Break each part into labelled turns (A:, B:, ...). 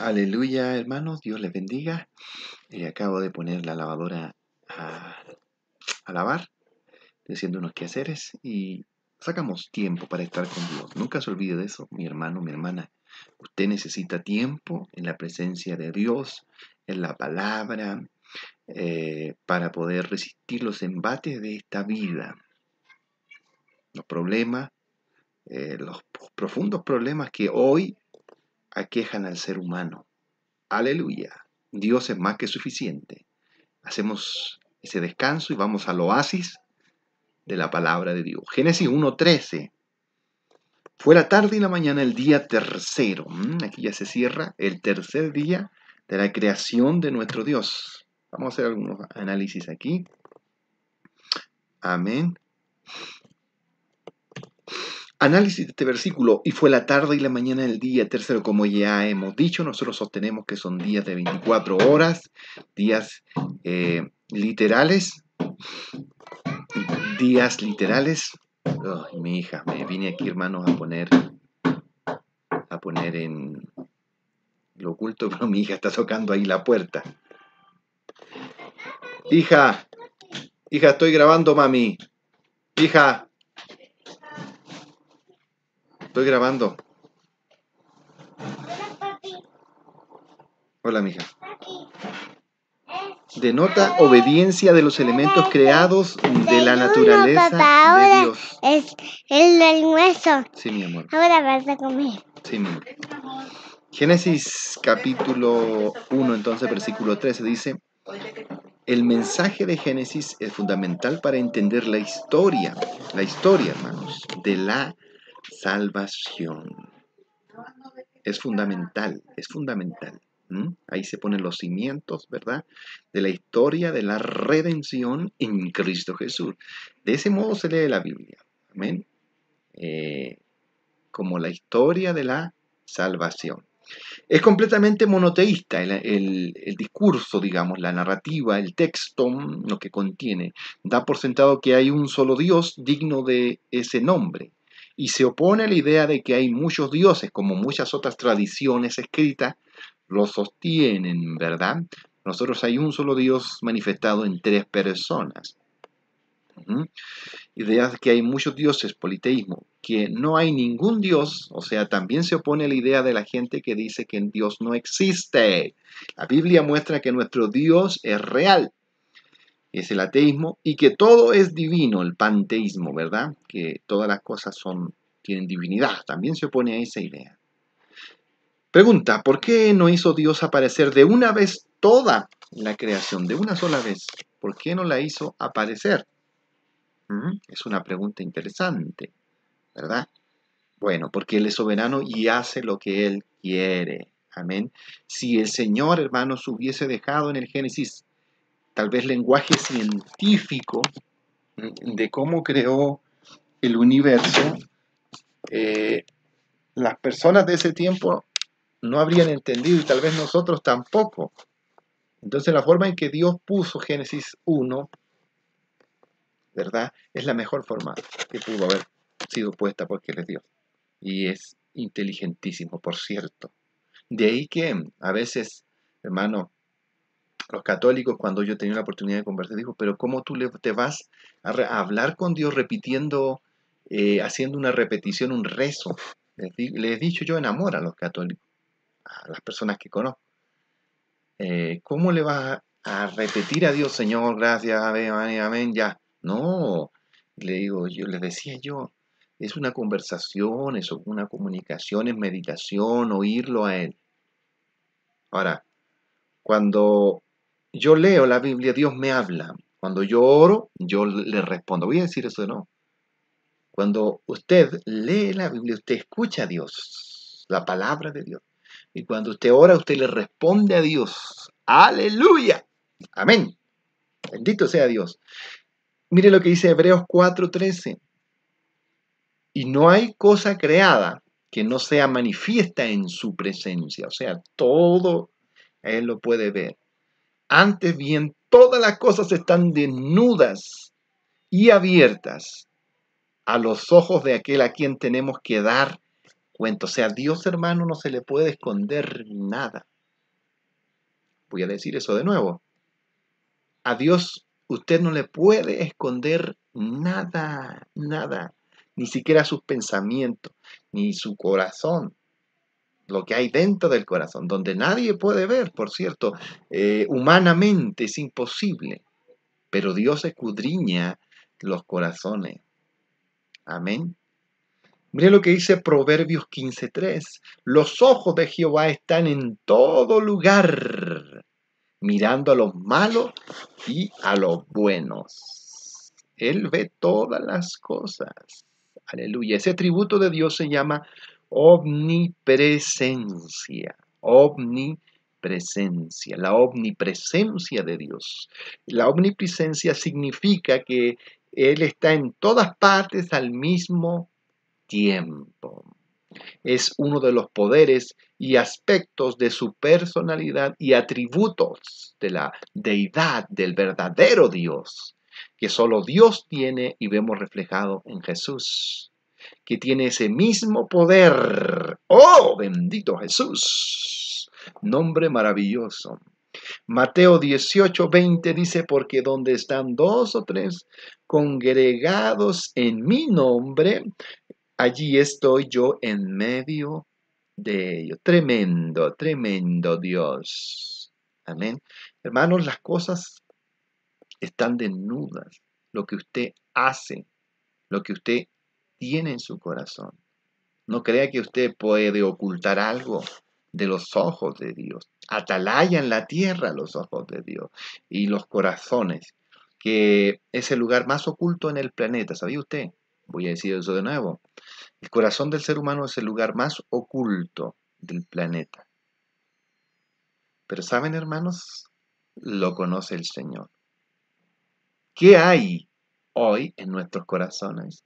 A: Aleluya, hermanos, Dios les bendiga. Y eh, acabo de poner la lavadora a, lavar, haciendo unos quehaceres y sacamos tiempo para estar con Dios. Nunca se olvide de eso, mi hermano, mi hermana. Usted necesita tiempo en la presencia de Dios, en la palabra, eh, para poder resistir los embates de esta vida, los problemas, eh, los profundos problemas que hoy aquejan al ser humano. Aleluya, Dios es más que suficiente. Hacemos ese descanso y vamos al oasis de la palabra de Dios. Génesis 1.13. Fue la tarde y la mañana el día tercero. Mm, aquí ya se cierra el tercer día de la creación de nuestro Dios. Vamos a hacer algunos análisis aquí. Amén. Análisis de este versículo, y fue la tarde y la mañana del día tercero, como ya hemos dicho, nosotros sostenemos que son días de 24 horas, días eh, literales, días literales. mi hija, me vine aquí, hermanos, a poner, a poner en lo oculto, pero mi hija está tocando ahí la puerta. Hija, hija, estoy grabando, mami. Hija, Estoy grabando. Hola, papi. Hola, mija. Denota obediencia de los elementos creados de la naturaleza de Dios. Es el almuerzo. Sí, mi amor. Ahora vas a comer. Sí, mi amor. Génesis capítulo 1, entonces versículo 13 dice, el mensaje de Génesis es fundamental para entender la historia, la historia, hermanos, de la salvación. Es fundamental, es fundamental. Ahí se ponen los cimientos, ¿verdad? De la historia de la redención en Cristo Jesús. De ese modo se lee la Biblia. Amén. Eh, como la historia de la salvación. Es completamente monoteísta el, discurso, digamos, la narrativa, el texto, mm, lo que contiene. Da por sentado que hay un solo Dios digno de ese nombre y se opone a la idea de que hay muchos dioses, como muchas otras tradiciones escritas lo sostienen, ¿verdad? Nosotros hay un solo Dios manifestado en tres personas. Ideas de que hay muchos dioses, politeísmo, que no hay ningún Dios, o sea, también se opone a la idea de la gente que dice que Dios no existe. La Biblia muestra que nuestro Dios es real, es el ateísmo, y que todo es divino, el panteísmo, ¿verdad? Que todas las cosas son, tienen divinidad, también se opone a esa idea. Pregunta, ¿por qué no hizo Dios aparecer de una vez toda la creación, de una sola vez? ¿Por qué no la hizo aparecer? Mm, es una pregunta interesante, ¿verdad? Bueno, porque Él es soberano y hace lo que Él quiere. Amén. Si el Señor, hermanos, hubiese dejado en el Génesis tal vez lenguaje científico de cómo creó el universo, eh, las personas de ese tiempo no habrían entendido y tal vez nosotros tampoco. Entonces la forma en que Dios puso Génesis 1, ¿verdad? Es la mejor forma que pudo haber sido puesta porque es Dios. Y es inteligentísimo, por cierto. De ahí que a veces, hermano, los católicos, cuando yo tenía la oportunidad de conversar, dijo, pero ¿cómo tú te vas a, hablar con Dios repitiendo, eh, haciendo una repetición, un rezo? Les, he dicho yo en a los católicos, a las personas que conozco. Eh, ¿Cómo le vas a, repetir a Dios, Señor, gracias, amén, amén, amén, ya? No, le digo, yo les decía yo, es una conversación, es una comunicación, es meditación, oírlo a Él. Ahora, cuando yo leo la Biblia, Dios me habla. Cuando yo oro, yo le respondo. Voy a decir eso de no. Cuando usted lee la Biblia, usted escucha a Dios, la palabra de Dios. Y cuando usted ora, usted le responde a Dios. Aleluya. Amén. Bendito sea Dios. Mire lo que dice Hebreos 4:13. Y no hay cosa creada que no sea manifiesta en su presencia. O sea, todo Él lo puede ver. Antes bien, todas las cosas están desnudas y abiertas a los ojos de aquel a quien tenemos que dar cuenta. O sea, a Dios hermano no se le puede esconder nada. Voy a decir eso de nuevo. A Dios usted no le puede esconder nada, nada, ni siquiera sus pensamientos, ni su corazón, lo que hay dentro del corazón, donde nadie puede ver, por cierto, eh, humanamente es imposible, pero Dios escudriña los corazones. Amén. Mire lo que dice Proverbios 15.3. Los ojos de Jehová están en todo lugar, mirando a los malos y a los buenos. Él ve todas las cosas. Aleluya. Ese tributo de Dios se llama Omnipresencia, omnipresencia, la omnipresencia de Dios. La omnipresencia significa que Él está en todas partes al mismo tiempo. Es uno de los poderes y aspectos de su personalidad y atributos de la deidad del verdadero Dios, que solo Dios tiene y vemos reflejado en Jesús que tiene ese mismo poder. ¡Oh, bendito Jesús! Nombre maravilloso. Mateo 18, 20 dice, porque donde están dos o tres congregados en mi nombre, allí estoy yo en medio de ellos. Tremendo, tremendo Dios. Amén. Hermanos, las cosas están desnudas. Lo que usted hace, lo que usted tiene en su corazón. No crea que usted puede ocultar algo de los ojos de Dios. Atalaya en la tierra los ojos de Dios y los corazones, que es el lugar más oculto en el planeta. ¿Sabía usted? Voy a decir eso de nuevo. El corazón del ser humano es el lugar más oculto del planeta. Pero saben, hermanos, lo conoce el Señor. ¿Qué hay hoy en nuestros corazones?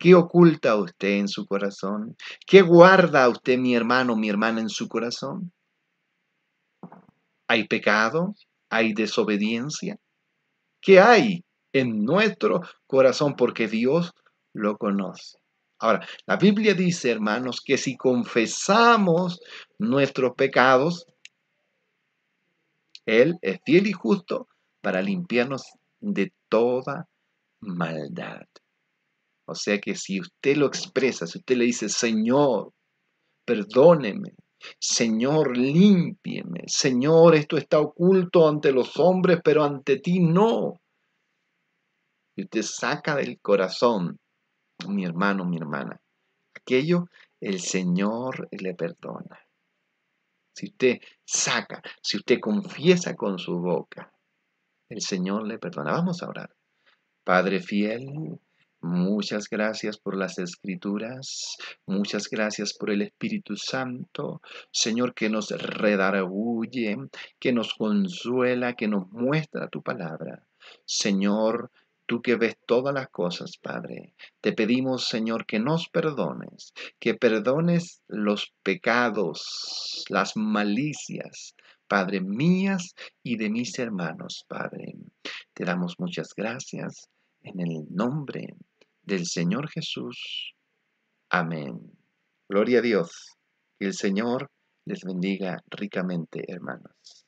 A: ¿Qué oculta usted en su corazón? ¿Qué guarda usted, mi hermano, mi hermana, en su corazón? ¿Hay pecado? ¿Hay desobediencia? ¿Qué hay en nuestro corazón? Porque Dios lo conoce. Ahora, la Biblia dice, hermanos, que si confesamos nuestros pecados, Él es fiel y justo para limpiarnos de toda maldad. O sea que si usted lo expresa, si usted le dice, Señor, perdóneme, Señor, límpieme, Señor, esto está oculto ante los hombres, pero ante ti no. Y usted saca del corazón, mi hermano, mi hermana, aquello el Señor le perdona. Si usted saca, si usted confiesa con su boca, el Señor le perdona. Vamos a orar. Padre fiel, Muchas gracias por las escrituras, muchas gracias por el Espíritu Santo, Señor, que nos redarguye, que nos consuela, que nos muestra tu palabra. Señor, tú que ves todas las cosas, Padre, te pedimos, Señor, que nos perdones, que perdones los pecados, las malicias, Padre mías y de mis hermanos, Padre. Te damos muchas gracias en el nombre del Señor Jesús. Amén. Gloria a Dios. Que el Señor les bendiga ricamente, hermanos.